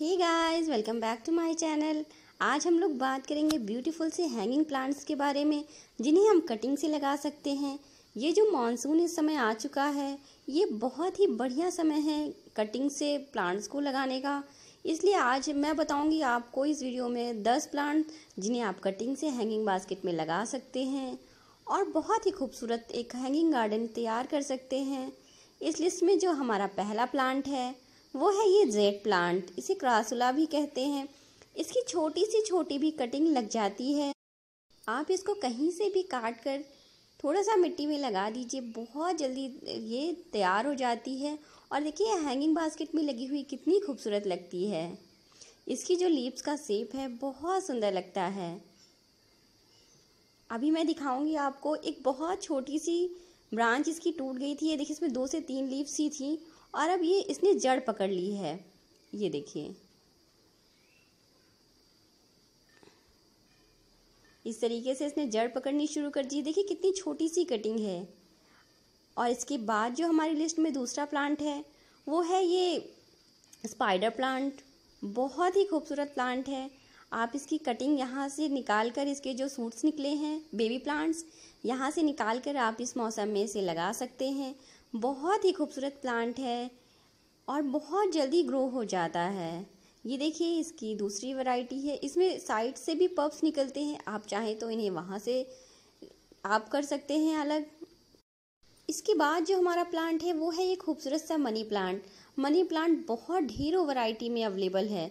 he guys welcome back to my channel आज हम लोग बात करेंगे ब्यूटीफुल से हैंगिंग प्लांट्स के बारे में जिन्हें हम कटिंग से लगा सकते हैं ये जो मानसून इस समय आ चुका है ये बहुत ही बढ़िया समय है कटिंग से प्लांट्स को लगाने का इसलिए आज मैं बताऊंगी आपको इस वीडियो में 10 प्लांट जिन्हें आप कटिंग से हैंगिंग बास्केट में लगा सकते हैं और बहुत ही खूबसूरत एक हैंगिंग गार्डन तैयार कर सकते हैं इस लिस्ट में जो हमारा पहला प्लांट है वो है ये जेड प्लांट इसे क्रासुला भी कहते हैं इसकी छोटी सी छोटी भी कटिंग लग जाती है आप इसको कहीं से भी काट कर थोड़ा सा मिट्टी में लगा दीजिए बहुत जल्दी ये तैयार हो जाती है और देखिए हैंगिंग बास्केट में लगी हुई कितनी खूबसूरत लगती है इसकी जो लीव्स का सेप है बहुत सुंदर लगता है अभी मैं दिखाऊंगी आपको एक बहुत छोटी सी ब्रांच इसकी टूट गई थी ये देखिए इसमें दो से तीन लीव्स ही थी और अब ये इसने जड़ पकड़ ली है ये देखिए इस तरीके से इसने जड़ पकड़नी शुरू कर दी देखिए कितनी छोटी सी कटिंग है और इसके बाद जो हमारी लिस्ट में दूसरा प्लांट है वो है ये स्पाइडर प्लांट बहुत ही खूबसूरत प्लांट है आप इसकी कटिंग यहाँ से निकाल कर इसके जो सूट्स निकले हैं बेबी प्लांट्स यहाँ से निकाल कर आप इस मौसम में इसे लगा सकते हैं बहुत ही खूबसूरत प्लांट है और बहुत जल्दी ग्रो हो जाता है ये देखिए इसकी दूसरी वैरायटी है इसमें साइड से भी पप्स निकलते हैं आप चाहें तो इन्हें वहाँ से आप कर सकते हैं अलग इसके बाद जो हमारा प्लांट है वो है ये खूबसूरत सा मनी प्लांट मनी प्लांट बहुत ढेरों वैरायटी में अवेलेबल है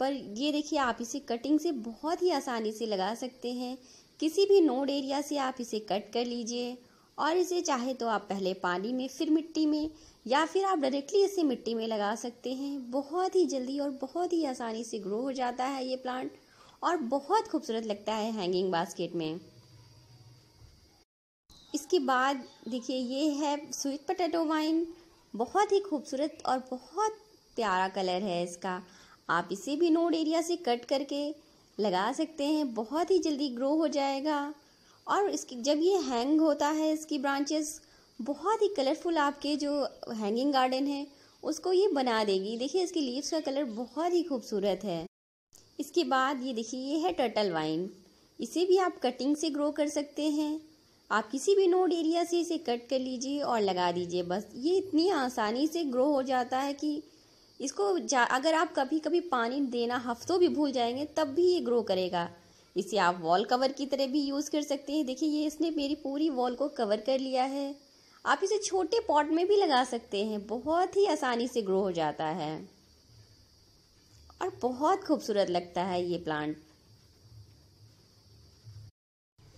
पर ये देखिए आप इसे कटिंग से बहुत ही आसानी से लगा सकते हैं किसी भी नोड एरिया से आप इसे कट कर लीजिए और इसे चाहे तो आप पहले पानी में फिर मिट्टी में या फिर आप डायरेक्टली इसे मिट्टी में लगा सकते हैं बहुत ही जल्दी और बहुत ही आसानी से ग्रो हो जाता है ये प्लांट और बहुत खूबसूरत लगता है हैंगिंग बास्केट में इसके बाद देखिए ये है स्वीट पटेटो वाइन बहुत ही खूबसूरत और बहुत प्यारा कलर है इसका आप इसे भी नोड एरिया से कट करके लगा सकते हैं बहुत ही जल्दी ग्रो हो जाएगा और इसकी जब ये हैंग होता है इसकी ब्रांचेस बहुत ही कलरफुल आपके जो हैंगिंग गार्डन है उसको ये बना देगी देखिए इसकी लीव्स का कलर बहुत ही खूबसूरत है इसके बाद ये देखिए ये है टर्टल वाइन इसे भी आप कटिंग से ग्रो कर सकते हैं आप किसी भी नोड एरिया से इसे कट कर लीजिए और लगा दीजिए बस ये इतनी आसानी से ग्रो हो जाता है कि इसको अगर आप कभी कभी पानी देना हफ्तों भी भूल जाएंगे तब भी ये ग्रो करेगा इसे आप वॉल कवर की तरह भी यूज़ कर सकते हैं देखिए ये इसने मेरी पूरी वॉल को कवर कर लिया है आप इसे छोटे पॉट में भी लगा सकते हैं बहुत ही आसानी से ग्रो हो जाता है और बहुत खूबसूरत लगता है ये प्लांट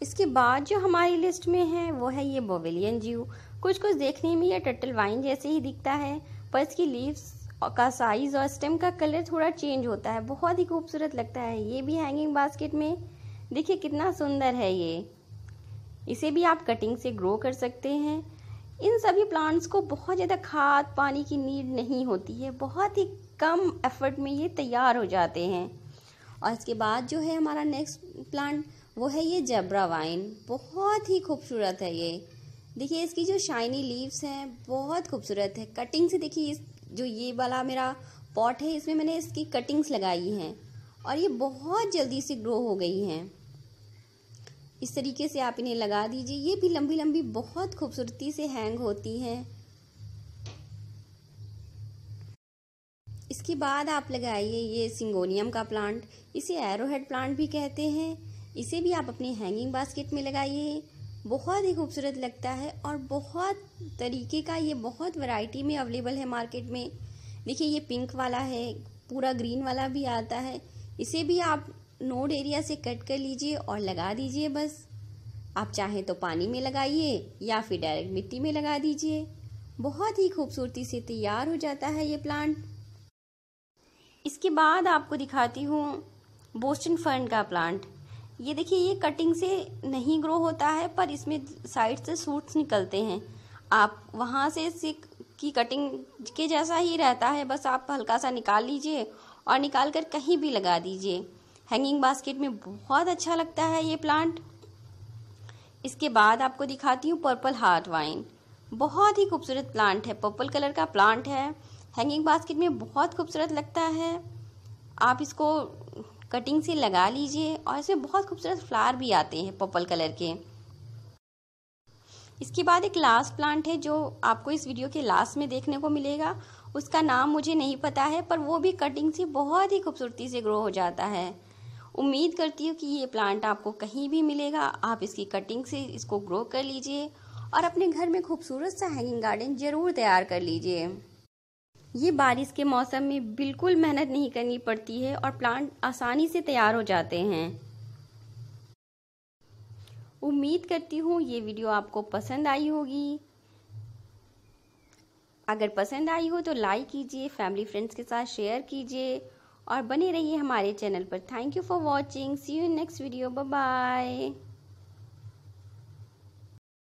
इसके बाद जो हमारी लिस्ट में है वो है ये बोविलियन जीव कुछ कुछ देखने में यह टटल वाइन जैसे ही दिखता है पर इसकी लीव्स का साइज़ और स्टेम का कलर थोड़ा चेंज होता है बहुत ही खूबसूरत लगता है ये भी हैंगिंग बास्केट में देखिए कितना सुंदर है ये इसे भी आप कटिंग से ग्रो कर सकते हैं इन सभी प्लांट्स को बहुत ज़्यादा खाद पानी की नीड नहीं होती है बहुत ही कम एफर्ट में ये तैयार हो जाते हैं और इसके बाद जो है हमारा नेक्स्ट प्लांट वो है ये जबरा वाइन बहुत ही खूबसूरत है ये देखिए इसकी जो शाइनी लीव्स हैं बहुत खूबसूरत है कटिंग से देखिए इस जो ये वाला मेरा पॉट है इसमें मैंने इसकी कटिंग्स लगाई हैं और ये बहुत जल्दी से ग्रो हो गई हैं इस तरीके से आप इन्हें लगा दीजिए ये भी लंबी लंबी बहुत खूबसूरती से हैंग होती हैं इसके बाद आप लगाइए ये सिंगोनियम का प्लांट इसे एरोहेड प्लांट भी कहते हैं इसे भी आप अपने हैंगिंग बास्केट में लगाइए बहुत ही खूबसूरत लगता है और बहुत तरीके का ये बहुत वैरायटी में अवेलेबल है मार्केट में देखिए ये पिंक वाला है पूरा ग्रीन वाला भी आता है इसे भी आप नोड एरिया से कट कर लीजिए और लगा दीजिए बस आप चाहें तो पानी में लगाइए या फिर डायरेक्ट मिट्टी में लगा दीजिए बहुत ही खूबसूरती से तैयार हो जाता है ये प्लांट इसके बाद आपको दिखाती हूँ बोस्टन फर्न का प्लांट ये देखिए ये कटिंग से नहीं ग्रो होता है पर इसमें साइड से सूट्स निकलते हैं आप वहाँ से की कटिंग के जैसा ही रहता है बस आप हल्का सा निकाल लीजिए और निकाल कर कहीं भी लगा दीजिए हैंगिंग बास्केट में बहुत अच्छा लगता है ये प्लांट इसके बाद आपको दिखाती हूँ पर्पल हार्ट वाइन बहुत ही खूबसूरत प्लांट है पर्पल कलर का प्लांट है हैंगिंग बास्केट में बहुत खूबसूरत लगता है आप इसको कटिंग से लगा लीजिए और इसमें बहुत खूबसूरत फ्लावर भी आते हैं पर्पल कलर के इसके बाद एक लास्ट प्लांट है जो आपको इस वीडियो के लास्ट में देखने को मिलेगा उसका नाम मुझे नहीं पता है पर वो भी कटिंग से बहुत ही खूबसूरती से ग्रो हो जाता है उम्मीद करती हूँ कि ये प्लांट आपको कहीं भी मिलेगा आप इसकी कटिंग से इसको ग्रो कर लीजिए और अपने घर में खूबसूरत सा हैंगिंग गार्डन ज़रूर तैयार कर लीजिए ये बारिश के मौसम में बिल्कुल मेहनत नहीं करनी पड़ती है और प्लांट आसानी से तैयार हो जाते हैं उम्मीद करती हूँ ये वीडियो आपको पसंद आई होगी अगर पसंद आई हो तो लाइक कीजिए फैमिली फ्रेंड्स के साथ शेयर कीजिए और बने रहिए हमारे चैनल पर thank you for watching see you next video bye